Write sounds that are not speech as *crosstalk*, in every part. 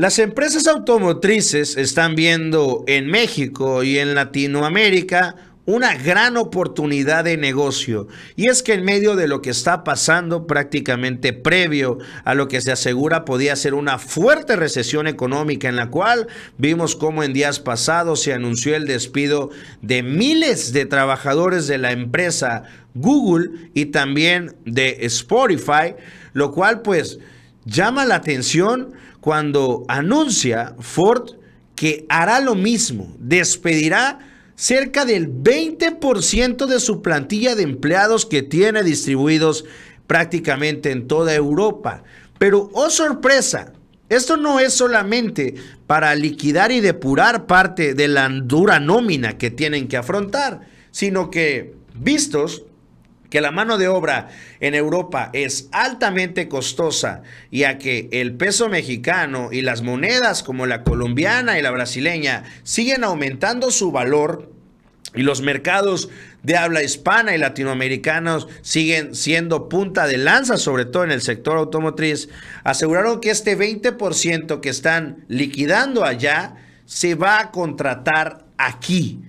Las empresas automotrices están viendo en México y en Latinoamérica una gran oportunidad de negocio. Y es que en medio de lo que está pasando prácticamente previo a lo que se asegura podía ser una fuerte recesión económica en la cual vimos cómo en días pasados se anunció el despido de miles de trabajadores de la empresa Google y también de Spotify, lo cual pues Llama la atención cuando anuncia Ford que hará lo mismo, despedirá cerca del 20% de su plantilla de empleados que tiene distribuidos prácticamente en toda Europa. Pero, oh sorpresa, esto no es solamente para liquidar y depurar parte de la dura nómina que tienen que afrontar, sino que, vistos que la mano de obra en Europa es altamente costosa y a que el peso mexicano y las monedas como la colombiana y la brasileña siguen aumentando su valor y los mercados de habla hispana y latinoamericanos siguen siendo punta de lanza, sobre todo en el sector automotriz, aseguraron que este 20% que están liquidando allá se va a contratar aquí,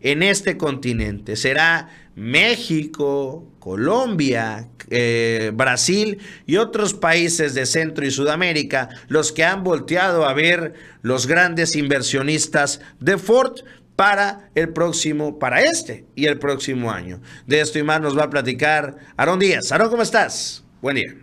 en este continente. Será México, Colombia, eh, Brasil y otros países de Centro y Sudamérica los que han volteado a ver los grandes inversionistas de Ford para el próximo, para este y el próximo año. De esto y más nos va a platicar Aarón Díaz. Aarón, ¿cómo estás? Buen día.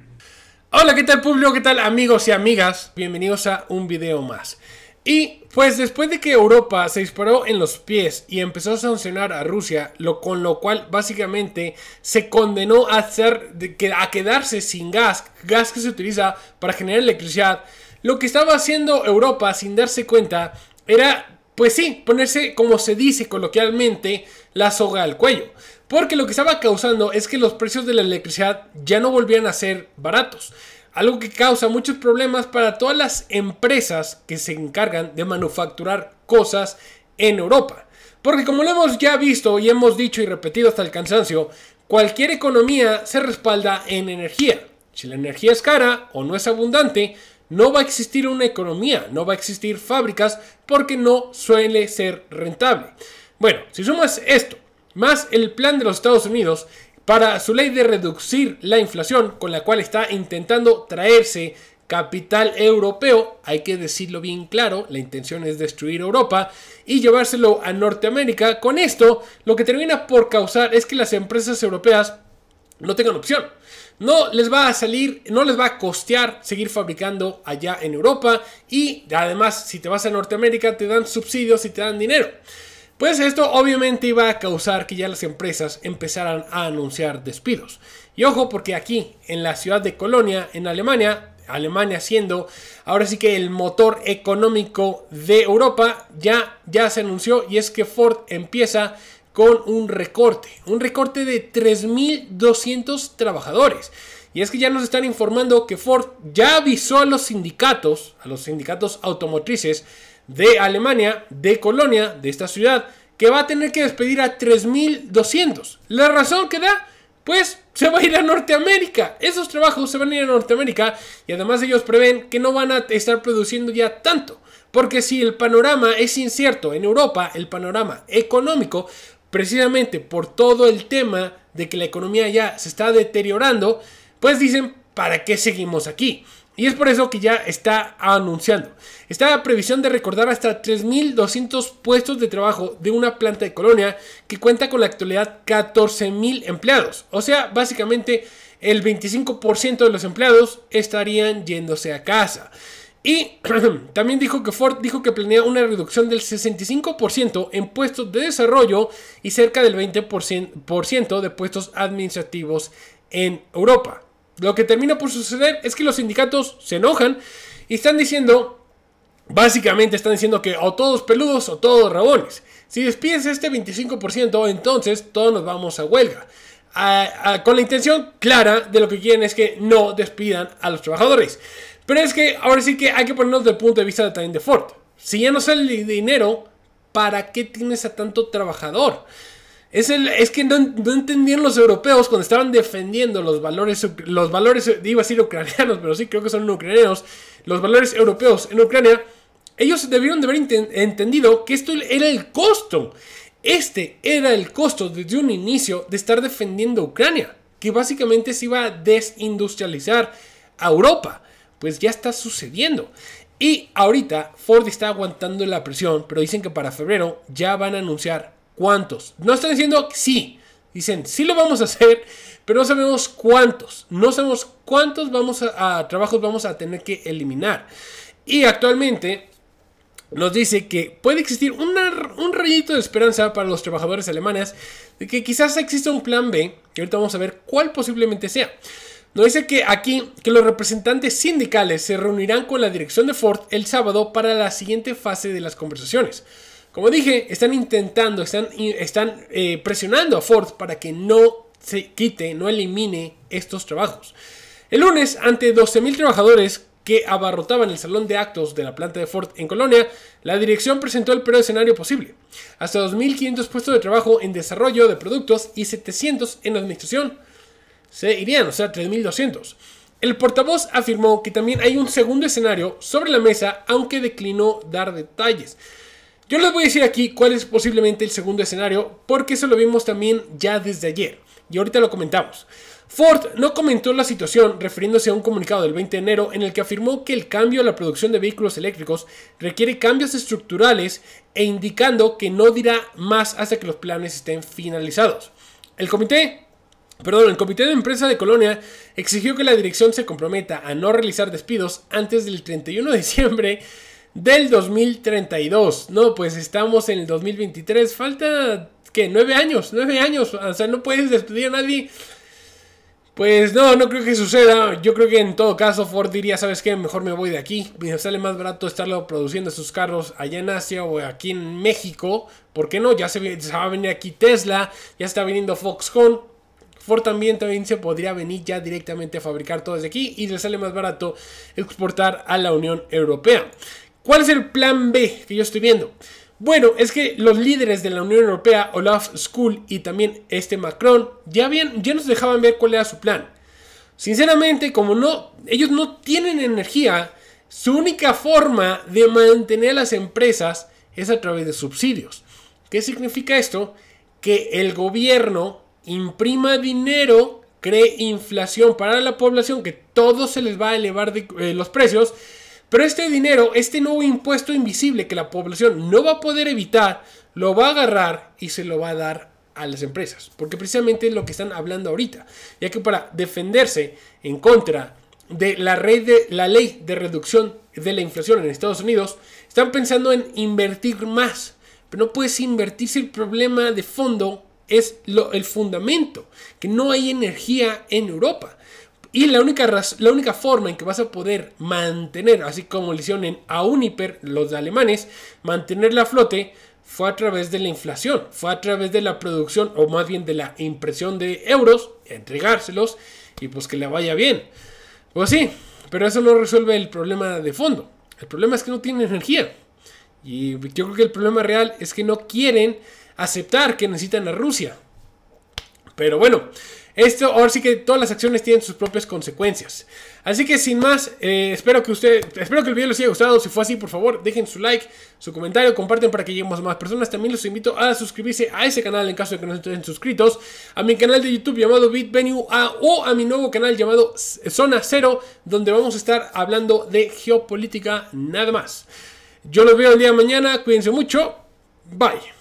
Hola, ¿qué tal público? ¿Qué tal amigos y amigas? Bienvenidos a un video más. Y pues después de que Europa se disparó en los pies y empezó a sancionar a Rusia, lo, con lo cual básicamente se condenó a, hacer, a quedarse sin gas, gas que se utiliza para generar electricidad, lo que estaba haciendo Europa sin darse cuenta era, pues sí, ponerse, como se dice coloquialmente, la soga al cuello. Porque lo que estaba causando es que los precios de la electricidad ya no volvían a ser baratos algo que causa muchos problemas para todas las empresas que se encargan de manufacturar cosas en Europa. Porque como lo hemos ya visto y hemos dicho y repetido hasta el cansancio, cualquier economía se respalda en energía. Si la energía es cara o no es abundante, no va a existir una economía, no va a existir fábricas porque no suele ser rentable. Bueno, si sumas esto, más el plan de los Estados Unidos, para su ley de reducir la inflación con la cual está intentando traerse capital europeo, hay que decirlo bien claro, la intención es destruir Europa y llevárselo a Norteamérica. Con esto, lo que termina por causar es que las empresas europeas no tengan opción. No les va a salir, no les va a costear seguir fabricando allá en Europa y además si te vas a Norteamérica te dan subsidios y te dan dinero. Pues esto obviamente iba a causar que ya las empresas empezaran a anunciar despidos. Y ojo porque aquí, en la ciudad de Colonia, en Alemania, Alemania siendo ahora sí que el motor económico de Europa, ya, ya se anunció y es que Ford empieza con un recorte, un recorte de 3.200 trabajadores. Y es que ya nos están informando que Ford ya avisó a los sindicatos, a los sindicatos automotrices, de Alemania, de Colonia, de esta ciudad, que va a tener que despedir a 3.200. La razón que da, pues se va a ir a Norteamérica. Esos trabajos se van a ir a Norteamérica y además ellos prevén que no van a estar produciendo ya tanto. Porque si el panorama es incierto en Europa, el panorama económico, precisamente por todo el tema de que la economía ya se está deteriorando, pues dicen, ¿para qué seguimos aquí? Y es por eso que ya está anunciando. Está la previsión de recordar hasta 3.200 puestos de trabajo de una planta de Colonia que cuenta con la actualidad 14.000 empleados. O sea, básicamente el 25% de los empleados estarían yéndose a casa. Y *clears throat* también dijo que Ford dijo que planea una reducción del 65% en puestos de desarrollo y cerca del 20% de puestos administrativos en Europa. Lo que termina por suceder es que los sindicatos se enojan y están diciendo, básicamente están diciendo que o todos peludos o todos rabones. Si despides este 25%, entonces todos nos vamos a huelga. con la intención clara de lo que quieren es que no despidan a los trabajadores. Pero es que ahora sí que hay que ponernos del punto de vista de, también de Ford. Si ya no sale el dinero, ¿para qué tienes a tanto trabajador? Es, que no, no, entendían los europeos cuando estaban defendiendo los valores, los valores, iba a decir ucranianos, pero sí creo que son ucranianos, los valores europeos en Ucrania, ellos debieron de haber entendido que esto era el costo. Este era el costo desde un inicio de estar defendiendo Ucrania, que básicamente se iba a desindustrializar a Europa. Pues ya está sucediendo. Y ahorita Ford está aguantando la presión, pero dicen que para febrero ya van a anunciar cuántos. No están diciendo sí, dicen sí lo vamos a hacer, pero no sabemos cuántos. No sabemos cuántos vamos a, trabajos vamos a tener que eliminar. Y actualmente nos dice que puede existir un rayito de esperanza para los trabajadores alemanes de que quizás exista un plan B, que ahorita vamos a ver cuál posiblemente sea. Nos dice que aquí, que los representantes sindicales se reunirán con la dirección de Ford el sábado para la siguiente fase de las conversaciones. Como dije, están intentando, están, están eh, presionando a Ford para que no se quite, no elimine estos trabajos. El lunes, ante 12.000 trabajadores que abarrotaban el salón de actos de la planta de Ford en Colonia, la dirección presentó el peor escenario posible. Hasta 2.500 puestos de trabajo en desarrollo de productos y 700 en administración se irían, o sea, 3.200. El portavoz afirmó que también hay un segundo escenario sobre la mesa, aunque declinó dar detalles. Yo les voy a decir aquí cuál es posiblemente el segundo escenario, porque eso lo vimos también ya desde ayer, y ahorita lo comentamos. Ford no comentó la situación refiriéndose a un comunicado del 20 de enero en el que afirmó que el cambio a la producción de vehículos eléctricos requiere cambios estructurales e indicando que no dirá más hasta que los planes estén finalizados. El comité Perdón, el Comité de Empresa de Colonia exigió que la dirección se comprometa a no realizar despidos antes del 31 de diciembre del 2032. No, pues estamos en el 2023. Falta, que Nueve años, nueve años. O sea, no puedes despedir a nadie. Pues no, no creo que suceda. Yo creo que en todo caso Ford diría, ¿sabes qué? Mejor me voy de aquí. Me sale más barato estarlo produciendo sus carros allá en Asia o aquí en México. ¿Por qué no? Ya se, va a venir aquí Tesla, ya está viniendo Foxconn. Ford también, también se podría venir ya directamente a fabricar todo desde aquí y le sale más barato exportar a la Unión Europea. ¿Cuál es el plan B que yo estoy viendo? Bueno, es que los líderes de la Unión Europea, Olaf School y también este Macron, ya, ya nos dejaban ver cuál era su plan. Sinceramente, como no, ellos no tienen energía, su única forma de mantener a las empresas es a través de subsidios. ¿Qué significa esto? Que el gobierno imprima dinero, cree inflación para la población, que todo se les va a elevar eh, los precios pero este dinero, este nuevo impuesto invisible que la población no va a poder evitar, lo va a agarrar y se lo va a dar a las empresas. Porque precisamente es lo que están hablando ahorita. Ya que para defenderse en contra de la, ley de reducción de la inflación en Estados Unidos, están pensando en invertir más. Pero no puedes invertir si el problema de fondo es el fundamento, que no hay energía en Europa. Y la única, la única forma en que vas a poder mantener, así como le hicieron un Uniper los alemanes, mantener la flote fue a través de la inflación, fue a través de la producción o más bien de la impresión de euros, entregárselos y pues que le vaya bien. Pues sí, pero eso no resuelve el problema de fondo. El problema es que no tienen energía. Y yo creo que el problema real es que no quieren aceptar que necesitan a Rusia. Pero bueno, esto ahora sí que todas las acciones tienen sus propias consecuencias. Así que sin más, eh, espero que usted, espero que el video les haya gustado. Si fue así, por favor, dejen su like, su comentario, comparten para que lleguemos a más personas. También los invito a suscribirse a ese canal en caso de que no estén suscritos, a mi canal de YouTube llamado BitVenue a, o a mi nuevo canal llamado Zona Cero, donde vamos a estar hablando de geopolítica nada más. Yo los veo el día de mañana, cuídense mucho, bye.